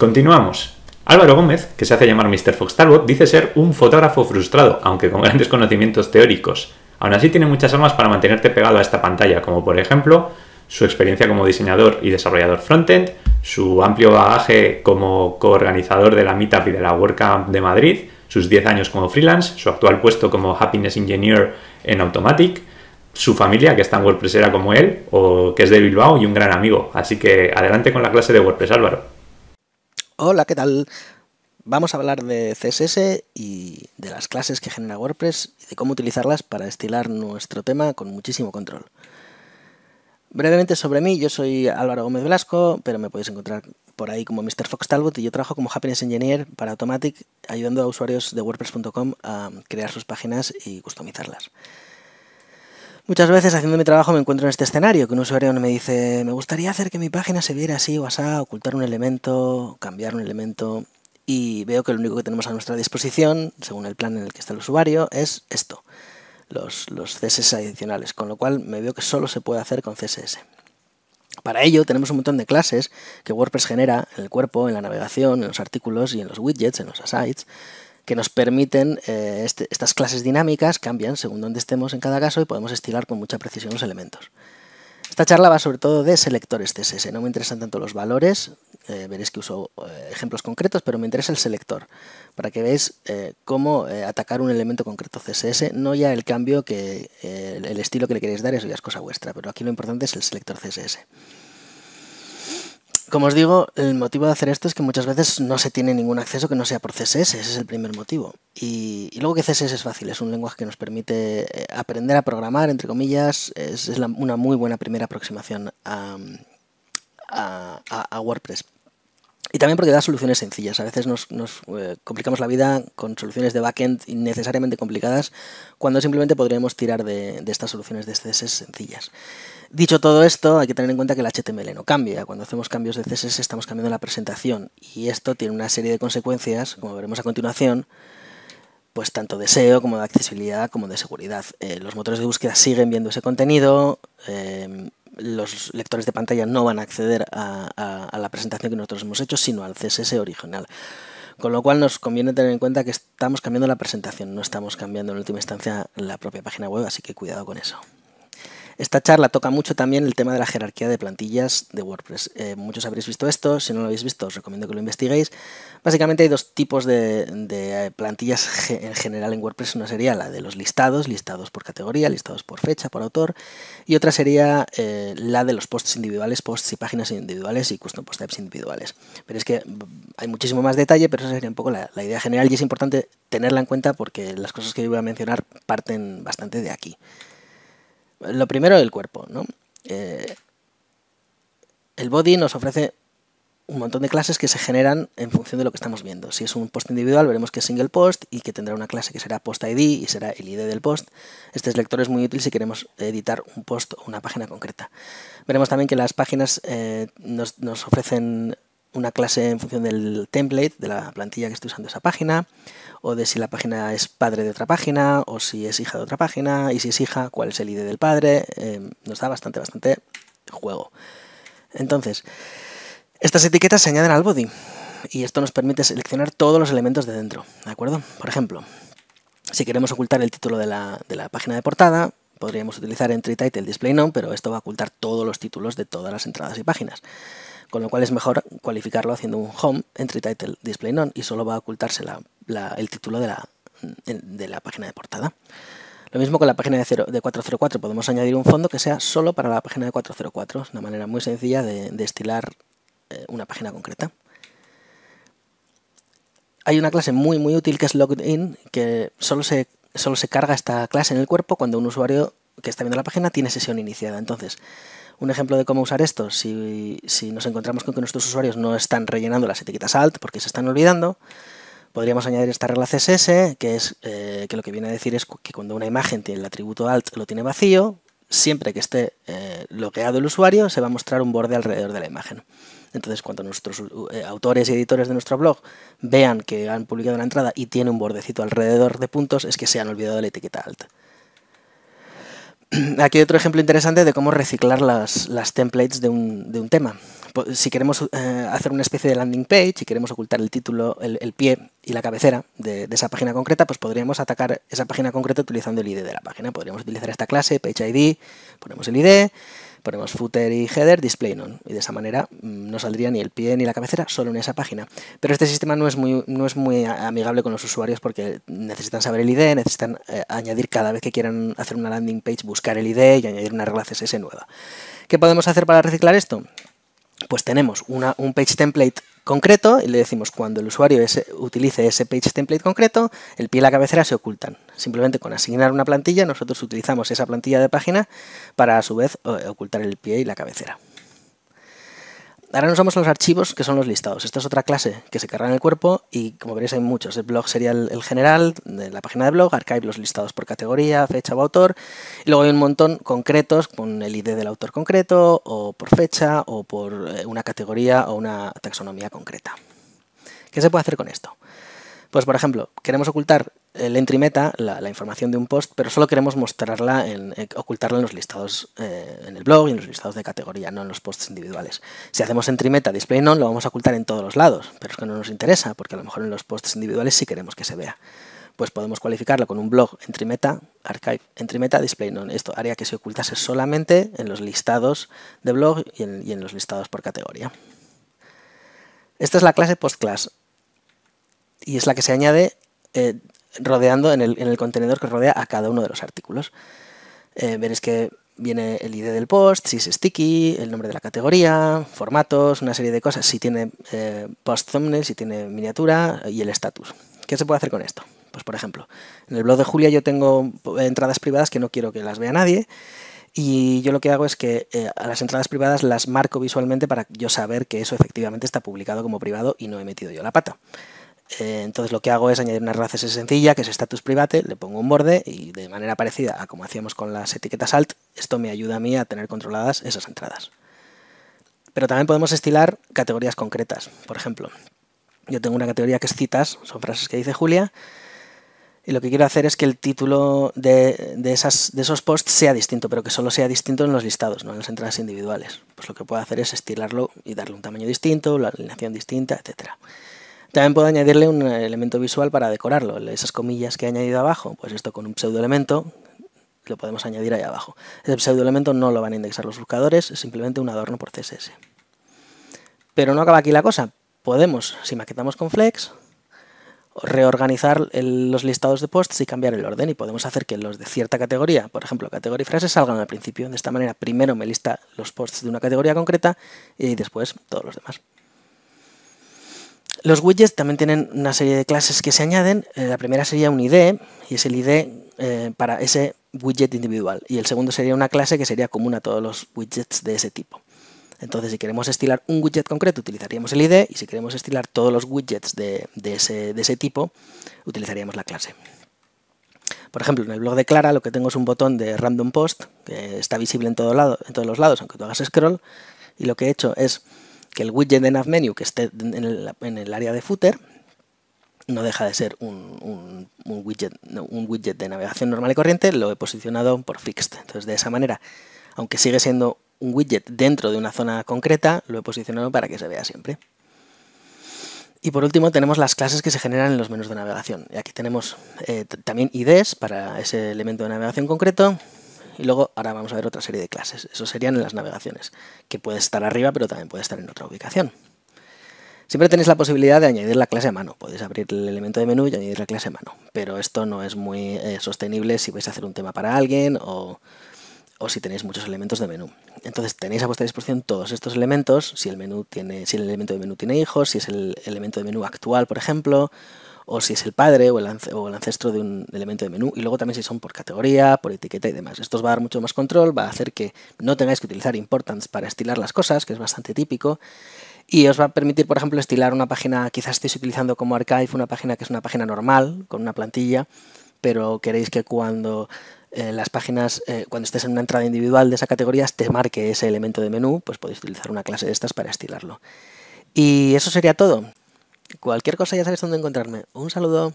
Continuamos. Álvaro Gómez, que se hace llamar Mr. Fox Talbot, dice ser un fotógrafo frustrado, aunque con grandes conocimientos teóricos. Aún así tiene muchas armas para mantenerte pegado a esta pantalla, como por ejemplo su experiencia como diseñador y desarrollador frontend, su amplio bagaje como coorganizador de la Meetup y de la WordCamp de Madrid, sus 10 años como freelance, su actual puesto como Happiness Engineer en Automatic, su familia, que es tan WordPressera como él, o que es de Bilbao y un gran amigo. Así que adelante con la clase de WordPress, Álvaro. Hola, ¿qué tal? Vamos a hablar de CSS y de las clases que genera WordPress y de cómo utilizarlas para estilar nuestro tema con muchísimo control. Brevemente sobre mí, yo soy Álvaro Gómez Velasco, pero me podéis encontrar por ahí como Mr. Fox Talbot y yo trabajo como Happiness Engineer para Automatic, ayudando a usuarios de WordPress.com a crear sus páginas y customizarlas. Muchas veces haciendo mi trabajo me encuentro en este escenario, que un usuario me dice, me gustaría hacer que mi página se viera así o así, ocultar un elemento, cambiar un elemento, y veo que lo único que tenemos a nuestra disposición, según el plan en el que está el usuario, es esto, los, los CSS adicionales, con lo cual me veo que solo se puede hacer con CSS. Para ello tenemos un montón de clases que WordPress genera en el cuerpo, en la navegación, en los artículos y en los widgets, en los asides, que nos permiten eh, este, estas clases dinámicas cambian según donde estemos en cada caso y podemos estilar con mucha precisión los elementos. Esta charla va sobre todo de selectores CSS, no me interesan tanto los valores, eh, veréis que uso eh, ejemplos concretos, pero me interesa el selector, para que veáis cómo atacar un elemento concreto CSS, no ya el cambio, que el estilo que le queréis dar, eso ya es cosa vuestra, pero aquí lo importante es el selector CSS. Como os digo, el motivo de hacer esto es que muchas veces no se tiene ningún acceso que no sea por CSS, ese es el primer motivo. Y, luego que CSS es fácil, es un lenguaje que nos permite eh, aprender a programar, entre comillas, es, una muy buena primera aproximación a, a, a WordPress. Y también porque da soluciones sencillas. A veces nos, eh, complicamos la vida con soluciones de backend innecesariamente complicadas cuando simplemente podríamos tirar de, estas soluciones de CSS sencillas. Dicho todo esto, hay que tener en cuenta que el HTML no cambia. Cuando hacemos cambios de CSS estamos cambiando la presentación y esto tiene una serie de consecuencias, como veremos a continuación, pues tanto de SEO como de accesibilidad como de seguridad. Eh, los motores de búsqueda siguen viendo ese contenido, eh, los lectores de pantalla no van a acceder a, la presentación que nosotros hemos hecho, sino al CSS original. Con lo cual nos conviene tener en cuenta que estamos cambiando la presentación, no estamos cambiando en última instancia la propia página web, así que cuidado con eso. Esta charla toca mucho también el tema de la jerarquía de plantillas de WordPress. Eh, muchos habréis visto esto, si no lo habéis visto os recomiendo que lo investiguéis. Básicamente hay dos tipos de, eh, plantillas en general en WordPress. Una sería la de los listados, listados por categoría, listados por fecha, por autor, y otra sería eh, la de los posts individuales, posts y páginas individuales y custom post types individuales. Pero es que mm, hay muchísimo más detalle, pero esa sería un poco la, idea general y es importante tenerla en cuenta porque las cosas que yo voy a mencionar parten bastante de aquí. Lo primero, el cuerpo, ¿no? Eh, el body nos ofrece un montón de clases que se generan en función de lo que estamos viendo. Si es un post individual, veremos que es single post y que tendrá una clase que será post ID y será el ID del post. Este lector es muy útil si queremos editar un post o una página concreta. Veremos también que las páginas eh, nos, nos, ofrecen una clase en función del template, de la plantilla que esté usando esa página, o de si la página es padre de otra página, o si es hija de otra página, y si es hija, cuál es el ID del padre. Em, nos da bastante, bastante juego. Entonces, estas etiquetas se añaden al body, y esto nos permite seleccionar todos los elementos de dentro, ¿de acuerdo? Por ejemplo, si queremos ocultar el título de la, página de portada, podríamos utilizar Entry Title Display none pero esto va a ocultar todos los títulos de todas las entradas y páginas con lo cual es mejor cualificarlo haciendo un home entry title display none y solo va a ocultarse el título de la, de la página de portada. Lo mismo con la página de, 404, podemos añadir un fondo que sea solo para la página de 404, es una manera muy sencilla de, estilar eh, una página concreta. Hay una clase muy muy útil que es in, que se, solo se carga esta clase en el cuerpo cuando un usuario que está viendo la página tiene sesión iniciada. Entonces, un ejemplo de cómo usar esto, si, nos encontramos con que nuestros usuarios no están rellenando las etiquetas alt porque se están olvidando, podríamos añadir esta regla CSS, que es eh, que lo que viene a decir es que cuando una imagen tiene el atributo alt lo tiene vacío, siempre que esté bloqueado eh, el usuario se va a mostrar un borde alrededor de la imagen. Entonces, cuando nuestros eh, autores y editores de nuestro blog vean que han publicado una entrada y tiene un bordecito alrededor de puntos, es que se han olvidado la etiqueta alt. aquí hay otro ejemplo interesante de cómo reciclar las, templates de un, tema. Si queremos eh, hacer una especie de landing page y queremos ocultar el título, el, pie y la cabecera de, esa página concreta, pues podríamos atacar esa página concreta utilizando el ID de la página. Podríamos utilizar esta clase, page ID, ponemos el ID, Ponemos footer y header, display none. Y de esa manera mm, no saldría ni el pie ni la cabecera, solo en esa página. Pero este sistema no es muy, no es muy amigable con los usuarios porque necesitan saber el ID, necesitan eh, añadir cada vez que quieran hacer una landing page, buscar el ID y añadir una regla CSS nueva. ¿Qué podemos hacer para reciclar esto? pues tenemos un page template concreto y le decimos cuando el usuario utilice ese page template concreto, el pie y la cabecera se ocultan. Simplemente con asignar una plantilla nosotros utilizamos esa plantilla de página para a su vez ocultar el pie y la cabecera. Ahora nos vamos a los archivos, que son los listados. Esta es otra clase que se carga en el cuerpo y, como veréis, hay muchos. El blog sería el, general, de la página de blog, archive los listados por categoría, fecha o autor. Y luego hay un montón concretos con el ID del autor concreto, o por fecha, o por eh, una categoría o una taxonomía concreta. ¿Qué se puede hacer con esto? Pues, por ejemplo, queremos ocultar el eh, entry meta, la, información de un post, pero solo queremos mostrarla, en, eh, ocultarla en los listados eh, en el blog y en los listados de categoría, no en los posts individuales. Si hacemos entry meta display none, lo vamos a ocultar en todos los lados, pero es que no nos interesa, porque a lo mejor en los posts individuales sí queremos que se vea pues podemos cualificarlo con un blog entry meta, archive entry meta, display none. Esto haría que se ocultase solamente en los listados de blog y en, y en los listados por categoría. Esta es la clase postclass y es la que se añade eh, rodeando en el, contenedor que rodea a cada uno de los artículos. Eh, veréis que viene el ID del post, si es sticky, el nombre de la categoría, formatos, una serie de cosas, si tiene eh, post thumbnail, si tiene miniatura y el estatus. ¿Qué se puede hacer con esto? Pues por ejemplo, en el blog de Julia yo tengo entradas privadas que no quiero que las vea nadie y yo lo que hago es que a las entradas privadas las marco visualmente para yo saber que eso efectivamente está publicado como privado y no he metido yo la pata. Eh, entonces lo que hago es añadir una raza sencilla, que es status private, le pongo un borde y de manera parecida a como hacíamos con las etiquetas alt, esto me ayuda a mí a tener controladas esas entradas. Pero también podemos estilar categorías concretas. Por ejemplo, yo tengo una categoría que es citas, son frases que dice Julia, y lo que quiero hacer es que el título de, de, esos posts sea distinto, pero que solo sea distinto en los listados, no en las entradas individuales. Pues lo que puedo hacer es estilarlo y darle un tamaño distinto, la alineación distinta, etcétera. También puedo añadirle un elemento visual para decorarlo. Esas comillas que he añadido abajo, pues esto con un pseudo-elemento lo podemos añadir ahí abajo. El elemento no lo van a indexar los buscadores, es simplemente un adorno por CSS. Pero no acaba aquí la cosa. Podemos, si maquetamos con Flex, reorganizar los listados de posts y cambiar el orden y podemos hacer que los de cierta categoría, por ejemplo, categoría y frases, salgan al principio. De esta manera, primero me lista los posts de una categoría concreta y después todos los demás. Los widgets también tienen una serie de clases que se añaden. Eh, la primera sería un ID, y es el ID eh, para ese widget individual. Y el segundo sería una clase que sería común a todos los widgets de ese tipo. Entonces, si queremos estilar un widget concreto, utilizaríamos el ID, y si queremos estilar todos los widgets de, de, ese, tipo, utilizaríamos la clase. Por ejemplo, en el blog de Clara lo que tengo es un botón de random post que está visible en, todo lado, en todos los lados, aunque tú hagas scroll, y lo que he hecho es que el widget de NavMenu que esté en el, área de footer no deja de ser un, widget, un widget de navegación normal y corriente, lo he posicionado por fixed. Entonces, de esa manera, aunque sigue siendo un widget dentro de una zona concreta, lo he posicionado para que se vea siempre. Y por último tenemos las clases que se generan en los menús de navegación. Y aquí tenemos eh, también IDs para ese elemento de navegación concreto, y luego ahora vamos a ver otra serie de clases. Eso serían en las navegaciones, que puede estar arriba, pero también puede estar en otra ubicación. Siempre tenéis la posibilidad de añadir la clase a mano. Podéis abrir el elemento de menú y añadir la clase a mano. Pero esto no es muy eh, sostenible si vais a hacer un tema para alguien o, o si tenéis muchos elementos de menú. Entonces tenéis a vuestra disposición todos estos elementos, si el, menú tiene, si el elemento de menú tiene hijos, si es el elemento de menú actual, por ejemplo, o si es el padre o el, ancestro de un elemento de menú, y luego también si son por categoría, por etiqueta y demás. Esto os va a dar mucho más control, va a hacer que no tengáis que utilizar importance para estilar las cosas, que es bastante típico, y os va a permitir, por ejemplo, estilar una página, quizás estéis utilizando como archive una página que es una página normal, con una plantilla, pero queréis que cuando eh, las páginas, eh, cuando estés en una entrada individual de esa categoría, te marque ese elemento de menú, pues podéis utilizar una clase de estas para estilarlo. Y eso sería todo. Cualquier cosa ya sabes dónde encontrarme. Un saludo.